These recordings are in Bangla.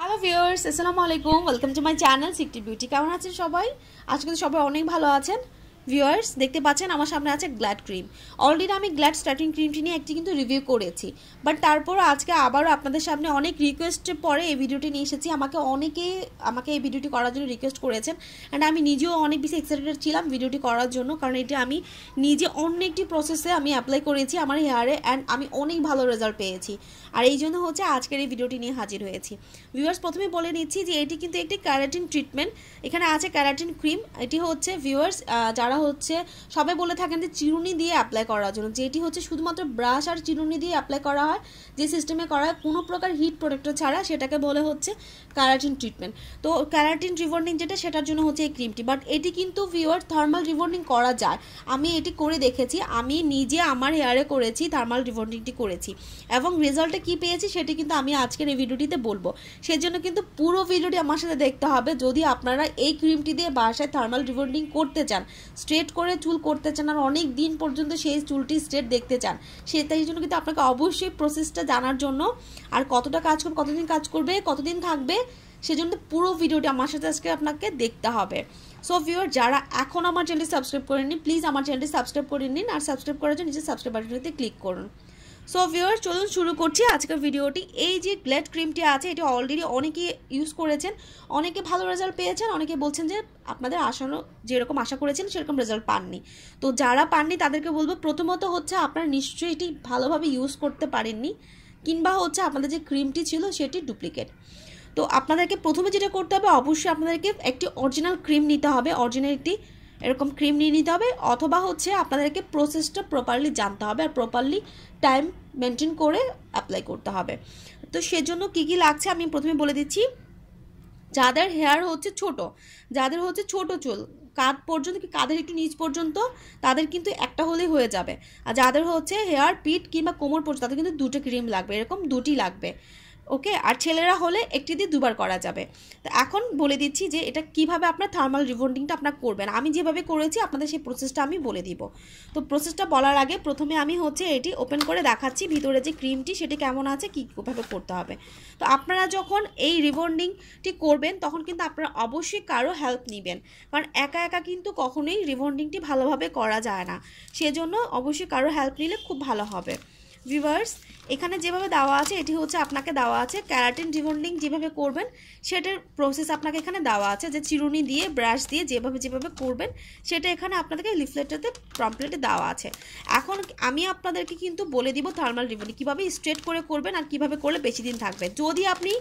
হ্যালো ভিউয়ার্স আসসালামু আলাইকুম ওয়েলকাম টু মাই চ্যানেল সিকটি বিউটি কেমন আছেন সবাই আজকে তো সবাই অনেক ভালো আছেন ভিউয়ার্স দেখতে পাচ্ছেন আমার সামনে আছে গ্ল্যাড ক্রিম অলরেডি আমি গ্ল্যাড স্টার্টিং ক্রিমটি নিয়ে একটি কিন্তু রিভিউ করেছি বাট তারপরও আজকে আবারও আপনাদের সামনে অনেক রিকোয়েস্টের পরে এই ভিডিওটি নিয়ে এসেছি আমাকে অনেকে আমাকে এই ভিডিওটি করার জন্য রিকোয়েস্ট করেছেন অ্যান্ড আমি নিজেও অনেক বেশি এক্সাইটেড ছিলাম ভিডিওটি করার জন্য কারণ এটি আমি নিজে অন্য একটি প্রসেসে আমি অ্যাপ্লাই করেছি আমার হেয়ারে অ্যান্ড আমি অনেক ভালো রেজাল্ট পেয়েছি আর এই জন্য হচ্ছে আজকের এই ভিডিওটি নিয়ে হাজির হয়েছি ভিউয়ার্স প্রথমে বলে নিচ্ছি যে এটি কিন্তু একটি ক্যারাটিন ট্রিটমেন্ট এখানে আছে ক্যারাটিন ক্রিম এটি হচ্ছে ভিউয়ার্স যারা হচ্ছে সবাই বলে থাকেন যে চিরুনি দিয়ে অ্যাপ্লাই করার জন্য যেটি হচ্ছে শুধুমাত্র ব্রাশ আর চিরুনি দিয়ে অ্যাপ্লাই করা হয় যে সিস্টেমে করা হয় কোনো প্রকার হিট প্রোটেক্টর ছাড়া সেটাকে বলে হচ্ছে ক্যারাটিন ট্রিটমেন্ট তো ক্যারাটিন রিবর্নিং যেটা সেটার জন্য হচ্ছে এই ক্রিমটি বাট এটি কিন্তু ভিওর থার্মাল রিবর্নিং করা যায় আমি এটি করে দেখেছি আমি নিজে আমার হেয়ারে করেছি থার্মাল রিবর্নিংটি করেছি এবং রেজাল্টটা কি পেয়েছি সেটি কিন্তু আমি আজকের এই ভিডিওটিতে বলবো সেজন্য কিন্তু পুরো ভিডিওটি আমার সাথে দেখতে হবে যদি আপনারা এই ক্রিমটি দিয়ে বাসায় থার্মাল রিবর্নিং করতে চান স্ট্রেট করে চুল করতে চান আর অনেক দিন পর্যন্ত সেই চুলটি স্ট্রেট দেখতে চান সে তাই জন্য কিন্তু আপনাকে অবশ্যই প্রসেসটা জানার জন্য আর কতটা কাজ করবে কতদিন কাজ করবে কতদিন থাকবে সেজন্য পুরো ভিডিওটি আমার সাথে আজকে আপনাকে দেখতে হবে সো ভিওর যারা এখন আমার চ্যানেলটি সাবস্ক্রাইব করেননি প্লিজ আমার চ্যানেলটি সাবস্ক্রাইব করে নিন আর সাবস্ক্রাইব করার জন্য নিজের সাবস্ক্রাইব বাটনটিতে ক্লিক করুন সো ভিউয়ার চলুন শুরু করছি আজকের ভিডিওটি এই যে গ্লেড ক্রিমটি আছে এটি অলরেডি অনেকে ইউজ করেছেন অনেকে ভালো রেজাল্ট পেয়েছেন অনেকে বলছেন যে আপনাদের আসানো যেরকম আশা করেছেন সেরকম রেজাল্ট পাননি তো যারা পাননি তাদেরকে বলবো প্রথমত হচ্ছে আপনারা নিশ্চয়ই এটি ভালোভাবে ইউজ করতে পারেননি কিংবা হচ্ছে আপনাদের যে ক্রিমটি ছিল সেটি ডুপ্লিকেট তো আপনাদেরকে প্রথমে যেটা করতে হবে অবশ্যই আপনাদেরকে একটি অরিজিনাল ক্রিম নিতে হবে অরিজিনাল একটি এরকম ক্রিম নিয়ে নিতে হবে অথবা হচ্ছে আপনাদেরকে প্রসেসটা প্রপারলি জানতে হবে আর প্রপারলি টাইম মেনটেন করে অ্যাপ্লাই করতে হবে তো সেজন্য কি কি লাগছে আমি প্রথমে বলে দিচ্ছি যাদের হেয়ার হচ্ছে ছোট যাদের হচ্ছে ছোট চুল কাঁধ পর্যন্ত কি কাঁধের একটু নিচ পর্যন্ত তাদের কিন্তু একটা হলেই হয়ে যাবে আর যাদের হচ্ছে হেয়ার পিট কিংবা কোমর পর্যন্ত তাদের কিন্তু দুটো ক্রিম লাগবে এরকম দুটি লাগবে ওকে আর ছেলেরা হলে একটি দিয়ে দুবার করা যাবে তো এখন বলে দিচ্ছি যে এটা কিভাবে আপনার থার্মাল রিবন্ডিংটা আপনার করবেন আমি যেভাবে করেছি আপনাদের সেই প্রসেসটা আমি বলে দিব তো প্রসেসটা বলার আগে প্রথমে আমি হচ্ছে এটি ওপেন করে দেখাচ্ছি ভিতরে যে ক্রিমটি সেটি কেমন আছে কীভাবে করতে হবে তো আপনারা যখন এই রিবন্ডিংটি করবেন তখন কিন্তু আপনারা অবশ্যই কারো হেল্প নেবেন কারণ একা একা কিন্তু কখনোই রিবন্ডিংটি ভালোভাবে করা যায় না সেজন্য অবশ্যই কারো হেল্প নিলে খুব ভালো হবে ভিভার্স এখানে যেভাবে দেওয়া আছে এটি হচ্ছে আপনাকে দেওয়া আছে ক্যারাটিন ডিবন্ডিং যেভাবে করবেন সেটার প্রসেস আপনাকে এখানে দেওয়া আছে যে চিরুনি দিয়ে ব্রাশ দিয়ে যেভাবে যেভাবে করবেন সেটা এখানে আপনাদেরকে লিফলেটটাতে কমপ্লিটে দেওয়া আছে এখন আমি আপনাদেরকে কিন্তু বলে দিব থার্মাল রিবন্ডিং কীভাবে স্ট্রেট করে করবেন আর কিভাবে করলে বেশি দিন থাকবে যদি আপনি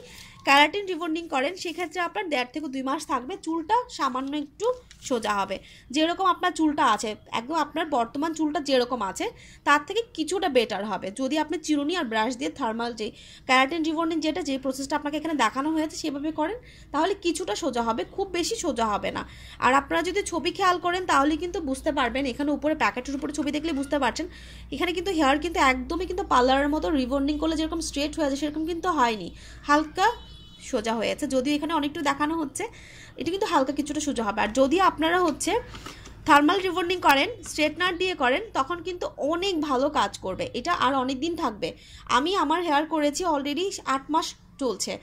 ক্যারাটিন রিবন্ডিং করেন সেক্ষেত্রে আপনার দেড় থেকে দুই মাস থাকবে চুলটা সামান্য একটু সোজা হবে যেরকম আপনার চুলটা আছে একদম আপনার বর্তমান চুলটা যেরকম আছে তার থেকে কিছুটা বেটার হবে হবে যদি আপনি চিরুনি আর ব্রাশ দিয়ে থার্মাল যে ক্যারাটেন রিবন্ডিং যেটা যে প্রসেসটা আপনাকে এখানে দেখানো হয়েছে সেভাবে করেন তাহলে কিছুটা সোজা হবে খুব বেশি সোজা হবে না আর আপনারা যদি ছবি খেয়াল করেন তাহলে কিন্তু বুঝতে পারবেন এখানে উপরে প্যাকেটের উপরে ছবি দেখলে বুঝতে পারছেন এখানে কিন্তু হেয়ার কিন্তু একদমই কিন্তু পার্লারের মতো রিবন্ডিং করলে যেরকম স্ট্রেট হয়ে যায় সেরকম কিন্তু হয়নি হালকা সোজা হয়েছে যদিও এখানে অনেকটু দেখানো হচ্ছে এটা কিন্তু হালকা কিছুটা সোজা হবে আর যদি আপনারা হচ্ছে থার্মাল রিবন্ডিং করেন স্ট্রেটনার দিয়ে করেন তখন কিন্তু অনেক ভালো কাজ করবে এটা আর অনেক দিন থাকবে আমি আমার হেয়ার করেছি অলরেডি আট মাস চলছে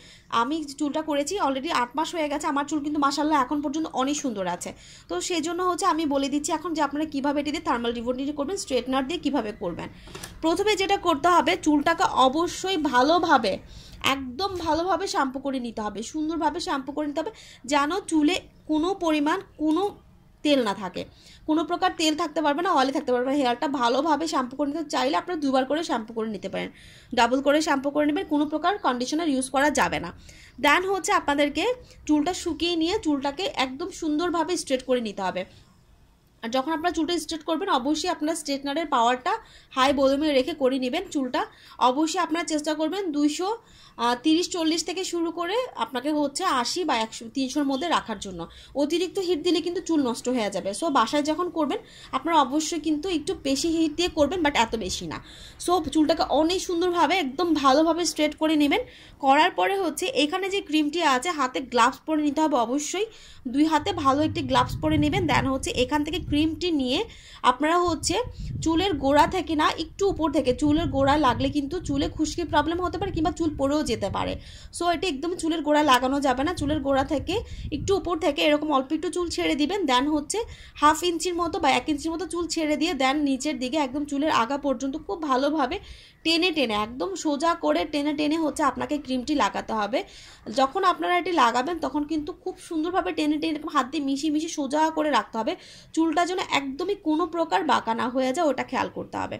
আমি চুলটা করেছি অলরেডি আট মাস হয়ে গেছে আমার চুল কিন্তু মাসাল্লাহ এখন পর্যন্ত অনেক সুন্দর আছে তো সেই জন্য হচ্ছে আমি বলে দিচ্ছি এখন যে আপনারা কীভাবে এটি দিয়ে থার্মাল রিবন্ডিং করবেন স্ট্রেটনার দিয়ে কীভাবে করবেন প্রথমে যেটা করতে হবে চুলটাকে অবশ্যই ভালোভাবে একদম ভালোভাবে শ্যাম্পু করে নিতে হবে সুন্দরভাবে শ্যাম্পু করে নিতে হবে যেন চুলে কোনো পরিমাণ কোনো তেল না থাকে কোনো প্রকার তেল থাকতে পারবে না অয়েলে থাকতে পারবে না হেয়ারটা ভালোভাবে শ্যাম্পু করে নিতে চাইলে আপনারা দুবার করে শ্যাম্পু করে নিতে পারেন ডাবল করে শ্যাম্পু করে নেবেন কোনো প্রকার কন্ডিশনার ইউজ করা যাবে না দেন হচ্ছে আপনাদেরকে চুলটা শুকিয়ে নিয়ে চুলটাকে একদম সুন্দরভাবে স্ট্রেট করে নিতে হবে আর যখন আপনারা চুলটা স্ট্রেট করবেন অবশ্যই আপনার স্ট্রেটনারের পাওয়ারটা হাই বলমে রেখে করে নেবেন চুলটা অবশ্যই আপনারা চেষ্টা করবেন দুইশো তিরিশ চল্লিশ থেকে শুরু করে আপনাকে হচ্ছে আশি বা একশো তিনশোর মধ্যে রাখার জন্য অতিরিক্ত হিট দিলে কিন্তু চুল নষ্ট হয়ে যাবে সো বাসায় যখন করবেন আপনারা অবশ্যই কিন্তু একটু বেশি হিট দিয়ে করবেন বাট এত বেশি না সো চুলটাকে অনেক সুন্দরভাবে একদম ভালোভাবে স্ট্রেট করে নেবেন করার পরে হচ্ছে এখানে যে ক্রিমটি আছে হাতে গ্লাভস পরে নিতে হবে অবশ্যই দুই হাতে ভালো একটি গ্লাভস পরে নেবেন দেন হচ্ছে এখান থেকে ক্রিমটি নিয়ে আপনারা হচ্ছে চুলের গোড়া থেকে না একটু উপর থেকে চুলের গোড়া লাগলে কিন্তু চুলে খুশকি প্রবলেম হতে পারে কিংবা চুল পড়েও যেতে পারে সো এটা একদম চুলের গোড়া লাগানো যাবে না চুলের গোড়া থেকে একটু উপর থেকে এরকম অল্প একটু চুল ছেড়ে দিবেন দেন হচ্ছে হাফ ইঞ্চির মতো বা এক ইঞ্চির মতো চুল ছেড়ে দিয়ে দেন নিচের দিকে একদম চুলের আগা পর্যন্ত খুব ভালোভাবে টেনে টেনে একদম সোজা করে টেনে টেনে হচ্ছে আপনাকে ক্রিমটি লাগাতে হবে যখন আপনারা এটি লাগাবেন তখন কিন্তু খুব সুন্দরভাবে টেনে টেনে এরকম হাত দিয়ে মিশিয়ে মিশিয়ে সোজা করে রাখতে হবে চুলটা ওটা যেন একদমই কোনো প্রকার বাঁকা না হয়ে যায় ওটা খেয়াল করতে হবে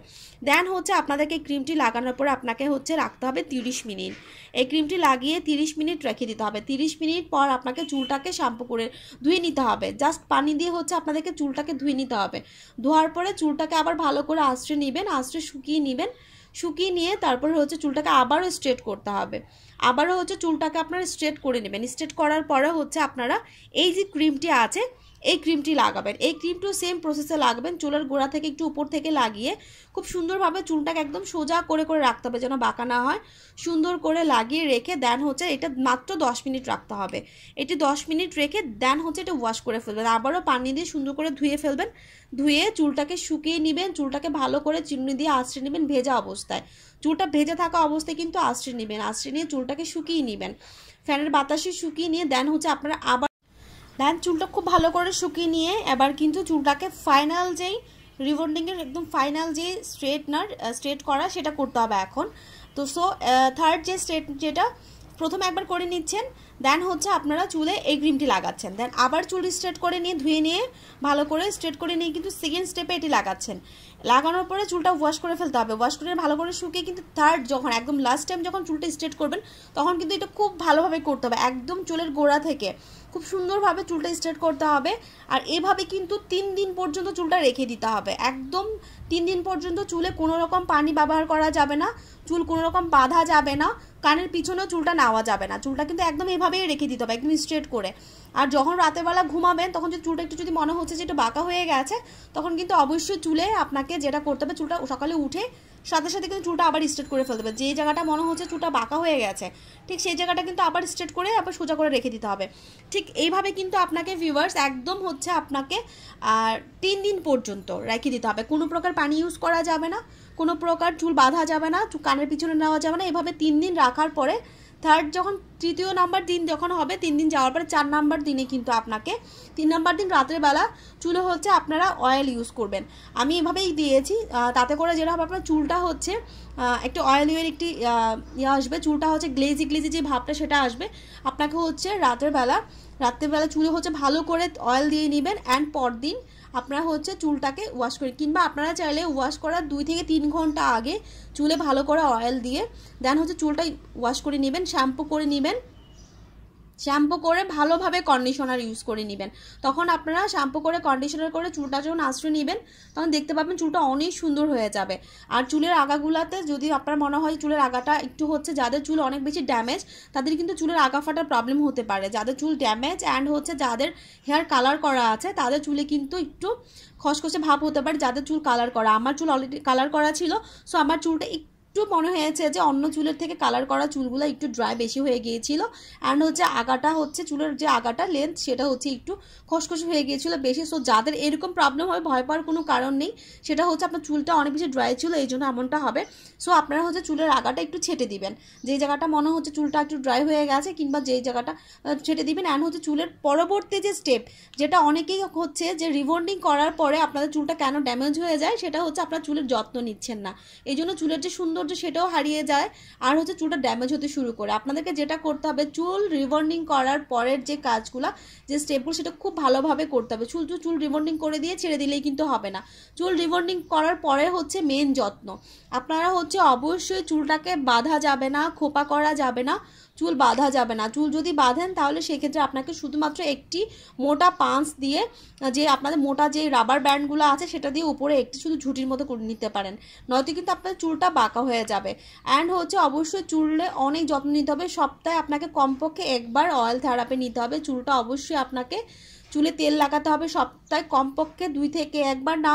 দেন হচ্ছে আপনাদেরকে ক্রিমটি লাগানোর পর আপনাকে হচ্ছে রাখতে হবে তিরিশ মিনিট এই ক্রিমটি লাগিয়ে তিরিশ মিনিট রেখে দিতে হবে তিরিশ মিনিট পর আপনাকে চুলটাকে শ্যাম্পু করে ধুয়ে নিতে হবে জাস্ট পানি দিয়ে হচ্ছে আপনাদেরকে চুলটাকে ধুয়ে নিতে হবে ধোয়ার পরে চুলটাকে আবার ভালো করে আশ্রয় নেবেন আশ্রয় শুকিয়ে নেবেন শুকিয়ে নিয়ে তারপরে হচ্ছে চুলটাকে আবারও স্ট্রেট করতে হবে আবারও হচ্ছে চুলটাকে আপনারা স্ট্রেট করে নেবেন স্ট্রেট করার পরে হচ্ছে আপনারা এই যে ক্রিমটি আছে এই ক্রিমটি লাগাবেন এই ক্রিমটিও সেম প্রসেসে লাগবেন চুলের গোড়া থেকে একটু উপর থেকে লাগিয়ে খুব সুন্দরভাবে চুলটাকে একদম সোজা করে করে রাখতে হবে যেন বাঁকা না হয় সুন্দর করে লাগিয়ে রেখে দেন হচ্ছে এটা মাত্র 10 মিনিট রাখতে হবে এটি 10 মিনিট রেখে দেন হচ্ছে এটা ওয়াশ করে ফেলবেন আবারও পানি দিয়ে সুন্দর করে ধুয়ে ফেলবেন ধুয়ে চুলটাকে শুকিয়ে নেবেন চুলটাকে ভালো করে চিমনি দিয়ে আশ্রয় নেবেন ভেজা অবস্থায় চুলটা ভেজে থাকা অবস্থায় কিন্তু আশ্রয় নেবেন আশ্রয় নিয়ে চুলটাকে শুকিয়ে নেবেন ফ্যানের বাতাসে শুকিয়ে নিয়ে দেন হচ্ছে আপনারা আবার দেন চুলটা খুব ভালো করে শুকিয়ে নিয়ে এবার কিন্তু চুলটাকে ফাইনাল যেই রিবন্ডিংয়ের একদম ফাইনাল যে স্ট্রেটনার স্ট্রেট করা সেটা করতে হবে এখন তো সো থার্ড যে স্ট্রেট যেটা প্রথমে একবার করে নিচ্ছেন দেন হচ্ছে আপনারা চুলে এই ক্রিমটি লাগাচ্ছেন দেন আবার চুল স্ট্রেট করে নিয়ে ধুয়ে নিয়ে ভালো করে স্ট্রেট করে নিয়ে কিন্তু সেকেন্ড স্টেপে এটি লাগাচ্ছেন লাগানোর পরে চুলটা ওয়াশ করে ফেলতে হবে ওয়াশ করে ভালো করে শুকিয়ে কিন্তু থার্ড যখন একদম লাস্ট টাইম যখন চুলটা স্ট্রেট করবেন তখন কিন্তু এটা খুব ভালোভাবে করতে হবে একদম চুলের গোড়া থেকে খুব সুন্দরভাবে চুলটা স্ট্রেট করতে হবে আর এভাবে কিন্তু তিন দিন পর্যন্ত চুলটা রেখে দিতে হবে একদম তিন দিন পর্যন্ত চুলে কোনো রকম পানি ব্যবহার করা যাবে না চুল কোনো রকম বাঁধা যাবে না কানের পিছনেও চুলটা নেওয়া যাবে না চুলটা কিন্তু একদম এভাবেই রেখে দিতে হবে একদম স্ট্রেট করে আর যখন রাতেরবেলা ঘুমাবেন তখন যে চুলটা একটু যদি মনে হচ্ছে যে একটু বাঁকা হয়ে গেছে তখন কিন্তু অবশ্যই চুলে আপনাকে যেটা করতে হবে চুলটা সকালে উঠে সাথে সাথে কিন্তু চুলটা আবার স্ট্রেট করে ফেলতে হবে যে জায়গাটা মনে হচ্ছে চুলটা বাঁকা হয়ে গেছে ঠিক সেই জায়গাটা কিন্তু আবার স্ট্রেট করে আবার সোজা করে রেখে দিতে হবে ঠিক এইভাবে কিন্তু আপনাকে ভিউয়ার্স একদম হচ্ছে আপনাকে তিন দিন পর্যন্ত রেখে দিতে হবে কোনো প্রকার পানি ইউজ করা যাবে না কোনো প্রকার চুল বাঁধা যাবে না কানের পিছনে নেওয়া যাবে না এভাবে তিন দিন রাখার পরে থার্ড যখন তৃতীয় নাম্বার দিন যখন হবে তিন দিন যাওয়ার পরে চার নাম্বার দিনে কিন্তু আপনাকে তিন নাম্বার দিন রাত্রেবেলা চুলে হচ্ছে আপনারা অয়েল ইউজ করবেন আমি এভাবেই দিয়েছি তাতে করে যেটা হবে আপনার চুলটা হচ্ছে একটি অয়েল ইয়ের একটি ইয়ে আসবে চুলটা হচ্ছে গ্লেজি গ্লেজি যে ভাবটা সেটা আসবে আপনাকে হচ্ছে রাতের বেলা রাত্রেবেলা চুলে হচ্ছে ভালো করে অয়েল দিয়ে নেবেন অ্যান্ড পরদিন আপনারা হচ্ছে চুলটাকে ওয়াশ করে কিংবা আপনারা চাইলে ওয়াশ করার দুই থেকে তিন ঘন্টা আগে চুলে ভালো করে অয়েল দিয়ে দেন হচ্ছে চুলটা ওয়াশ করে নেবেন শ্যাম্পু করে নেবেন শ্যাম্পু করে ভালোভাবে কন্ডিশনার ইউজ করে নেবেন তখন আপনারা শ্যাম্পু করে কন্ডিশনার করে চুলটা যখন আশ্রয় নেবেন তখন দেখতে পাবেন চুলটা অনেক সুন্দর হয়ে যাবে আর চুলের আগাগুলাতে যদি আপনার মনে হয় চুলের আগাটা একটু হচ্ছে যাদের চুল অনেক বেশি ড্যামেজ তাদের কিন্তু চুলের আগা ফাটার প্রবলেম হতে পারে যাদের চুল ড্যামেজ অ্যান্ড হচ্ছে যাদের হেয়ার কালার করা আছে তাদের চুলে কিন্তু একটু খসখসে ভাব হতে পারে যাদের চুল কালার করা আমার চুল অলরেডি কালার করা ছিল সো আমার চুলটা একটু একটু মনে হয়েছে যে অন্য চুলের থেকে কালার করা চুলগুলো একটু ড্রাই বেশি হয়ে গিয়েছিল অ্যান্ড হচ্ছে আগাটা হচ্ছে চুলের যে আগাটা লেন্থ সেটা হচ্ছে একটু খসখসে হয়ে গিয়েছিল বেশি সো যাদের এরকম প্রবলেম হয় ভয় পাওয়ার কোনো কারণ নেই সেটা হচ্ছে আপনার চুলটা অনেক বেশি ড্রাই ছিল এই জন্য এমনটা হবে সো আপনারা হচ্ছে চুলের আগাটা একটু ছেটে দিবেন যে জায়গাটা মনে হচ্ছে চুলটা একটু ড্রাই হয়ে গেছে কিংবা যেই জায়গাটা ছেটে দিবেন অ্যান্ড হচ্ছে চুলের পরবর্তী যে স্টেপ যেটা অনেকেই হচ্ছে যে রিবন্ডিং করার পরে আপনাদের চুলটা কেন ড্যামেজ হয়ে যায় সেটা হচ্ছে আপনার চুলের যত্ন নিচ্ছেন না এই জন্য চুলের যে সুন্দর সৌন্দর্য সেটাও হারিয়ে যায় আর হচ্ছে চুলটা ড্যামেজ হতে শুরু করে আপনাদেরকে যেটা করতে হবে চুল রিবন্ডিং করার পরের যে কাজগুলো যে স্টেপগুলো সেটা খুব ভালোভাবে করতে হবে চুল চুল রিবন্ডিং করে দিয়ে ছেড়ে দিলেই কিন্তু হবে না চুল রিবন্ডিং করার পরে হচ্ছে মেন যত্ন আপনারা হচ্ছে অবশ্যই চুলটাকে বাঁধা যাবে না খোপা করা যাবে না চুল বাঁধা যাবে না চুল যদি বাঁধেন তাহলে সেক্ষেত্রে আপনাকে শুধুমাত্র একটি মোটা পাঁচ দিয়ে যে আপনাদের মোটা যে রাবার ব্যান্ডগুলো আছে সেটা দিয়ে উপরে একটি শুধু ঝুটির মতো করে নিতে পারেন নয়তো কিন্তু আপনার চুলটা বাঁকা হয়ে যাবে অ্যান্ড হচ্ছে অবশ্যই চুলে অনেক যত্ন নিতে হবে সপ্তাহে আপনাকে কমপক্ষে একবার অয়েল থেরাপি নিতে হবে চুলটা অবশ্যই আপনাকে চুলে তেল লাগাতে হবে সপ্তাহে কমপক্ষে দুই থেকে একবার না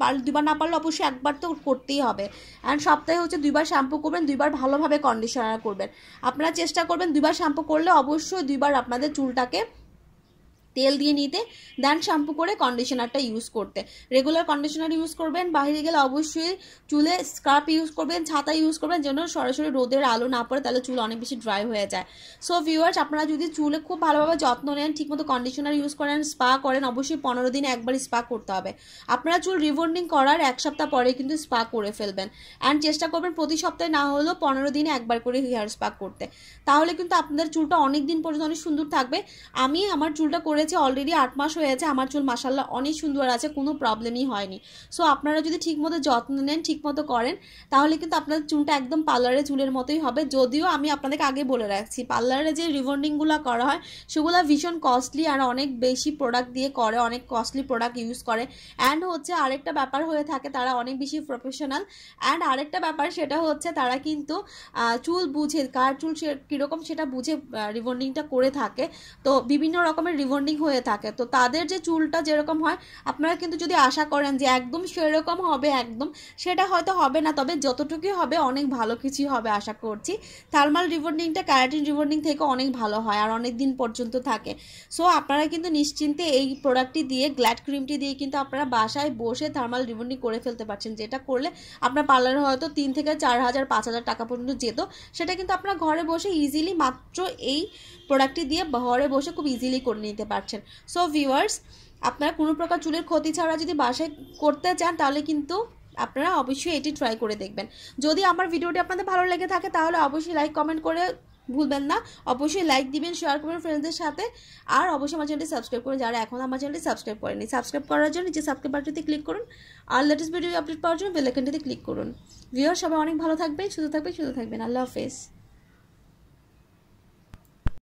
পার দুবার না পারলে অবশ্যই একবার তো করতেই হবে অ্যান্ড সপ্তাহে হচ্ছে দুইবার শ্যাম্পু করবেন দুইবার ভালোভাবে কন্ডিশনার করবেন আপনারা চেষ্টা করবেন দুইবার শ্যাম্পু করলে অবশ্যই দুইবার আপনাদের চুলটাকে তেল দিয়ে নিতে দেন শ্যাম্পু করে কন্ডিশনারটা ইউজ করতে রেগুলার কন্ডিশনার ইউজ করবেন বাইরে গেলে অবশ্যই চুলে স্কার্প ইউজ করবেন ছাতা ইউজ করবেন যেন সরাসরি রোদের আলো না পড়ে তাহলে চুল অনেক বেশি ড্রাই হয়ে যায় সো ভিউয়ার্স আপনারা যদি চুলে খুব ভালোভাবে যত্ন নেন ঠিকমতো কন্ডিশনার ইউজ করেন স্পা করেন অবশ্যই পনেরো দিন একবার স্পা করতে হবে আপনারা চুল রিবন্ডিং করার এক সপ্তাহ পরে কিন্তু স্পা করে ফেলবেন অ্যান্ড চেষ্টা করবেন প্রতি সপ্তাহে না হলেও পনেরো দিনে একবার করে হেয়ার স্পা করতে তাহলে কিন্তু আপনাদের চুলটা অনেক দিন পর্যন্ত অনেক সুন্দর থাকবে আমি আমার চুলটা করে করেছি অলরেডি আট মাস হয়ে গেছে আমার চুল মাসাল্লাহ অনেক সুন্দর আছে কোনো প্রবলেমই হয়নি সো আপনারা যদি ঠিকমতো যত্ন নেন ঠিকমতো করেন তাহলে কিন্তু আপনাদের চুলটা একদম পার্লারে চুলের মতোই হবে যদিও আমি আপনাদেরকে আগে বলে রাখছি পার্লারে যে রিবন্ডিংগুলো করা হয় সেগুলো ভীষণ কস্টলি আর অনেক বেশি প্রোডাক্ট দিয়ে করে অনেক কস্টলি প্রোডাক্ট ইউজ করে অ্যান্ড হচ্ছে আরেকটা ব্যাপার হয়ে থাকে তারা অনেক বেশি প্রফেশনাল অ্যান্ড আরেকটা ব্যাপার সেটা হচ্ছে তারা কিন্তু চুল বুঝে কার চুল সে কীরকম সেটা বুঝে রিবন্ডিংটা করে থাকে তো বিভিন্ন রকমের রিবন্ডিং ট্রেন্ডিং হয়ে থাকে তো তাদের যে চুলটা যেরকম হয় আপনারা কিন্তু যদি আশা করেন যে একদম সেরকম হবে একদম সেটা হয়তো হবে না তবে যতটুকুই হবে অনেক ভালো কিছুই হবে আশা করছি থার্মাল রিবর্নিংটা ক্যারাটিন রিবর্নিং থেকে অনেক ভালো হয় আর অনেক দিন পর্যন্ত থাকে সো আপনারা কিন্তু নিশ্চিন্তে এই প্রোডাক্টটি দিয়ে গ্ল্যাড ক্রিমটি দিয়ে কিন্তু আপনারা বাসায় বসে থার্মাল রিবর্নিং করে ফেলতে পারছেন যেটা করলে আপনার পার্লারে হয়তো তিন থেকে চার হাজার পাঁচ হাজার টাকা পর্যন্ত যেত সেটা কিন্তু আপনারা ঘরে বসে ইজিলি মাত্র এই প্রোডাক্টটি দিয়ে ঘরে বসে খুব ইজিলি করে নিতে পারছেন পারছেন সো ভিউয়ার্স আপনারা কোনো প্রকার চুলের ক্ষতি ছাড়া যদি বাসায় করতে চান তাহলে কিন্তু আপনারা অবশ্যই এটি ট্রাই করে দেখবেন যদি আমার ভিডিওটি আপনাদের ভালো লেগে থাকে তাহলে অবশ্যই লাইক কমেন্ট করে ভুলবেন না অবশ্যই লাইক দিবেন শেয়ার করবেন ফ্রেন্ডসদের সাথে আর অবশ্যই আমার চ্যানেলটি সাবস্ক্রাইব করুন যারা এখন আমার চ্যানেলটি সাবস্ক্রাইব করেনি সাবস্ক্রাইব করার জন্য নিচে সাবস্ক্রাইব বাটনটি ক্লিক করুন আর লেটেস্ট ভিডিও আপডেট পাওয়ার জন্য বেলাইকনটিতে ক্লিক করুন ভিউয়ার সবাই অনেক ভালো থাকবেন সুস্থ থাকবেন সুস্থ থাকবেন আল্লাহ হাফেজ